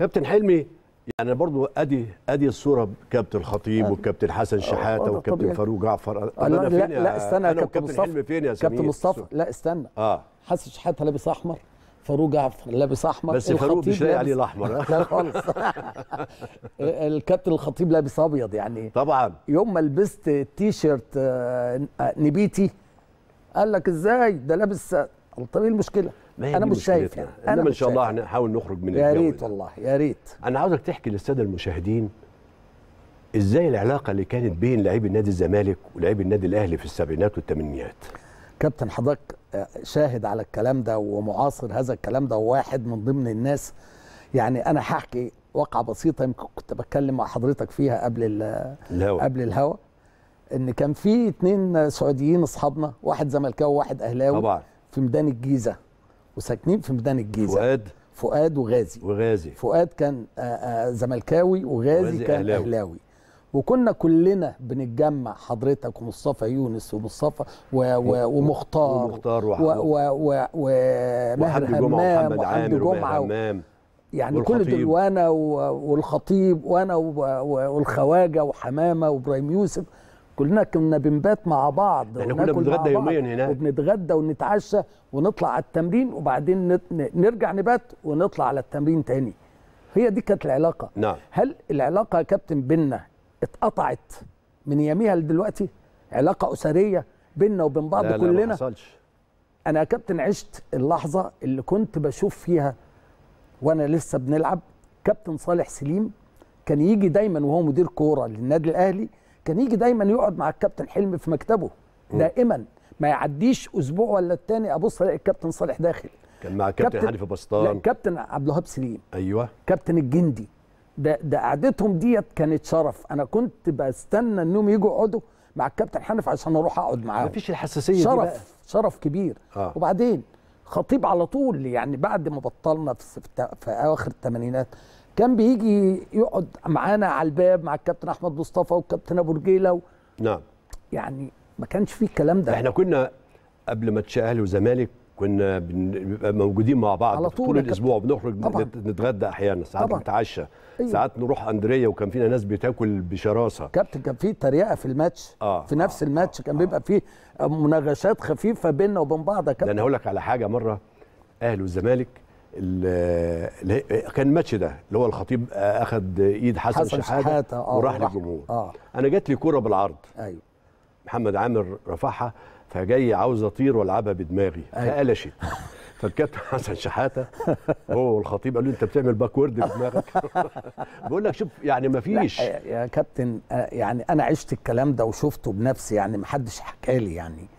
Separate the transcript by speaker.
Speaker 1: كابتن حلمي يعني برضو ادي ادي الصوره كابتن الخطيب أه. والكابتن حسن شحاته أه، والكابتن فاروق جعفر أه، انا لا فين لا استنى أنا كابتن حلمي فين يا سمير كابتن مصطفى لا استنى اه
Speaker 2: حسن شحاته لابس احمر فاروق جعفر لابس احمر بس فاروق مش لاقي عليه الاحمر لا خالص الكابتن الخطيب لابس ابيض يعني طبعا يوم ما لبست تي شيرت نبيتي قال لك ازاي ده لابس قلت ايه المشكله انا مش شايف يعني. انما ان شاء الله هنحاول
Speaker 1: نخرج من يا ريت والله يا ريت انا عاوزك تحكي للساده المشاهدين ازاي العلاقه اللي كانت بين لعيب النادي الزمالك ولعيب النادي الاهلي في السبعينات والثمانينات
Speaker 2: كابتن حضرتك آه، شاهد على الكلام ده ومعاصر هذا الكلام ده وواحد من ضمن الناس يعني انا هحكي واقعه بسيطه يمكن كنت بتكلم مع حضرتك فيها قبل الهوى. قبل الهوا ان كان في اتنين سعوديين اصحابنا واحد زملكاوي وواحد اهلاوي طبعا في ميدان الجيزه وساكنين في ميدان الجيزه فؤاد فؤاد وغازي وغازي فؤاد كان آه، آه، زملكاوي وغازي, وغازي كان أهلاوي. اهلاوي وكنا كلنا بنتجمع حضرتك ومصطفى يونس ومصطفى و و ومختار ومختار وماهر همام ومحمد عامر ومحمد همام يعني كل دول وانا والخطيب وانا والخواجه وحمامه وابراهيم يوسف كلنا كنا بنبات مع بعض يعني كنا بنتغدى يوميا هناك وبنتغدى ونتعشى ونطلع على التمرين وبعدين نرجع نبات ونطلع على التمرين تاني هي دي كانت العلاقه نعم. هل العلاقه يا كابتن بينا اتقطعت من يميها لدلوقتي علاقه اسريه بينا وبين بعض لا كلنا لا ما حصلش انا يا كابتن عشت اللحظه اللي كنت بشوف فيها وانا لسه بنلعب كابتن صالح سليم كان يجي دايما وهو مدير كوره للنادي الاهلي كان يجي دايما يقعد مع الكابتن حلمي في مكتبه دائما ما يعديش اسبوع ولا الثاني ابص الاقي الكابتن صالح داخل
Speaker 1: كان مع الكابتن حنفي بسطان لا
Speaker 2: كابتن عبد الوهاب سليم ايوه كابتن الجندي ده ده قعدتهم ديت كانت شرف انا كنت بستنى انهم يجوا يقعدوا مع الكابتن حنف عشان اروح اقعد معاه مفيش الحساسيه شرف دي بقى. شرف كبير آه. وبعدين خطيب على طول يعني بعد ما بطلنا في, في اواخر الثمانينات كان بيجي يقعد معانا على الباب مع الكابتن احمد مصطفى والكابتن ابو رجيله نعم يعني ما كانش فيه الكلام ده احنا
Speaker 1: كنا قبل ماتش اهلي وزمالك كنا بنبقى موجودين مع بعض على طول, طول الاسبوع بنخرج نتغدى احيانا ساعات نتعشى أيوه. ساعات نروح اندريه وكان فينا ناس بتاكل بشراسه كابتن كان في تريقه في الماتش آه. في نفس آه. الماتش كان آه. بيبقى فيه مناغشات خفيفه بيننا وبين بعض يا كابتن انا هقول لك على حاجه مره اهلي والزمالك كان الماتش ده اللي هو الخطيب اخذ ايد حسن, حسن شحاته, آه وراح للجمهور آه. انا جات لي كوره بالعرض ايوه محمد عامر رفعها فجاي عاوز اطير والعبها بدماغي أيوة. فقلشت فالكابتن حسن شحاته هو الخطيب قال له انت بتعمل باكورد بدماغك
Speaker 2: بقول لك شوف يعني ما فيش يا كابتن آه، يعني انا عشت الكلام ده وشفته بنفسي يعني ما حدش حكى لي يعني